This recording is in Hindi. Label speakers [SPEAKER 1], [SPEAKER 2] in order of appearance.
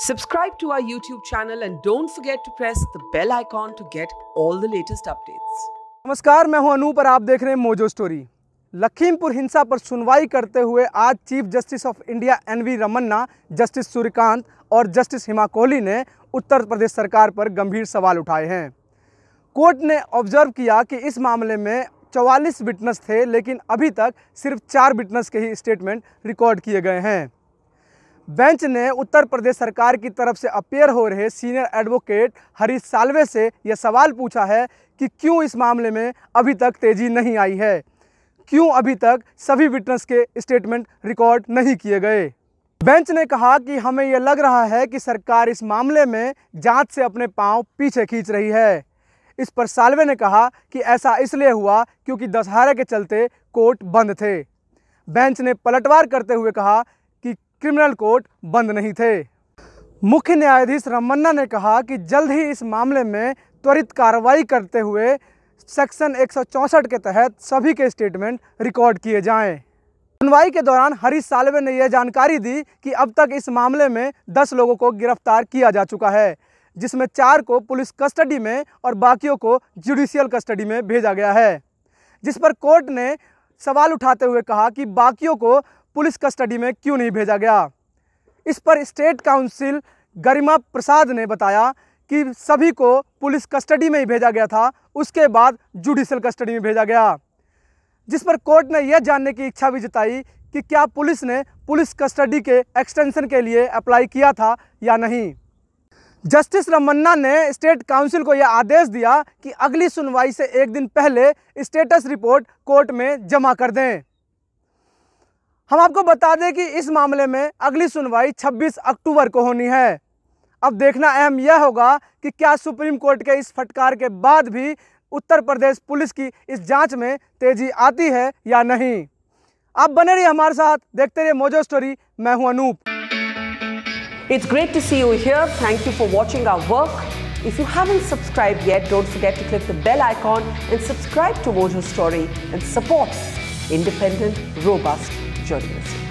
[SPEAKER 1] Subscribe to our YouTube channel and don't forget to press the bell icon to get all the latest updates. नमस्कार मैं हूं अनूप और आप देख रहे हैं मोजो स्टोरी लखीमपुर हिंसा पर सुनवाई करते हुए आज chief justice of India N V Ramana justice Suryakant और जस्टिस हिमा कोहली ने उत्तर प्रदेश सरकार पर गंभीर सवाल उठाए हैं कोर्ट ने ऑब्जर्व किया कि इस मामले में 44 विटनेस थे लेकिन अभी तक सिर्फ चार विटनेस के ही स्टेटमेंट रिकॉर्ड किए गए हैं बेंच ने उत्तर प्रदेश सरकार की तरफ से अपेयर हो रहे सीनियर एडवोकेट हरीश सालवे से यह सवाल पूछा है कि क्यों इस मामले में अभी तक तेज़ी नहीं आई है क्यों अभी तक सभी विटनेस के स्टेटमेंट रिकॉर्ड नहीं किए गए बेंच ने कहा कि हमें यह लग रहा है कि सरकार इस मामले में जांच से अपने पांव पीछे खींच रही है इस पर सालवे ने कहा कि ऐसा इसलिए हुआ क्योंकि दशहरा के चलते कोर्ट बंद थे बेंच ने पलटवार करते हुए कहा क्रिमिनल कोर्ट बंद नहीं थे मुख्य न्यायाधीश रमन्ना ने कहा कि जल्द ही इस मामले में त्वरित कार्रवाई करते हुए सेक्शन एक के तहत सभी के स्टेटमेंट रिकॉर्ड किए जाएं। सुनवाई के दौरान हरीश सालवे ने यह जानकारी दी कि अब तक इस मामले में 10 लोगों को गिरफ्तार किया जा चुका है जिसमें चार को पुलिस कस्टडी में और बाकियों को जुडिशियल कस्टडी में भेजा गया है जिस पर कोर्ट ने सवाल उठाते हुए कहा कि बाकियों को पुलिस कस्टडी में क्यों नहीं भेजा गया इस पर स्टेट काउंसिल गरिमा प्रसाद ने बताया कि सभी को पुलिस कस्टडी में ही भेजा गया था उसके बाद जुडिशल कस्टडी में भेजा गया जिस पर कोर्ट ने यह जानने की इच्छा भी जताई कि क्या पुलिस ने पुलिस कस्टडी के एक्सटेंशन के लिए अप्लाई किया था या नहीं जस्टिस रमन्ना ने स्टेट काउंसिल को यह आदेश दिया कि अगली सुनवाई से एक दिन पहले स्टेटस रिपोर्ट कोर्ट में जमा कर दें हम आपको बता दें कि इस मामले में अगली सुनवाई 26 अक्टूबर को होनी है अब देखना अहम यह होगा कि क्या सुप्रीम कोर्ट के इस फटकार के बाद भी उत्तर प्रदेश पुलिस की इस जांच में तेजी आती है या नहीं आप बने रहिए हमारे साथ देखते रहिए मोजो स्टोरी मैं हूं Anoop it's great to see you here thank you for watching our work if you haven't subscribe yet don't forget to click the bell icon and subscribe to Mojo Story and support independent robust joining us.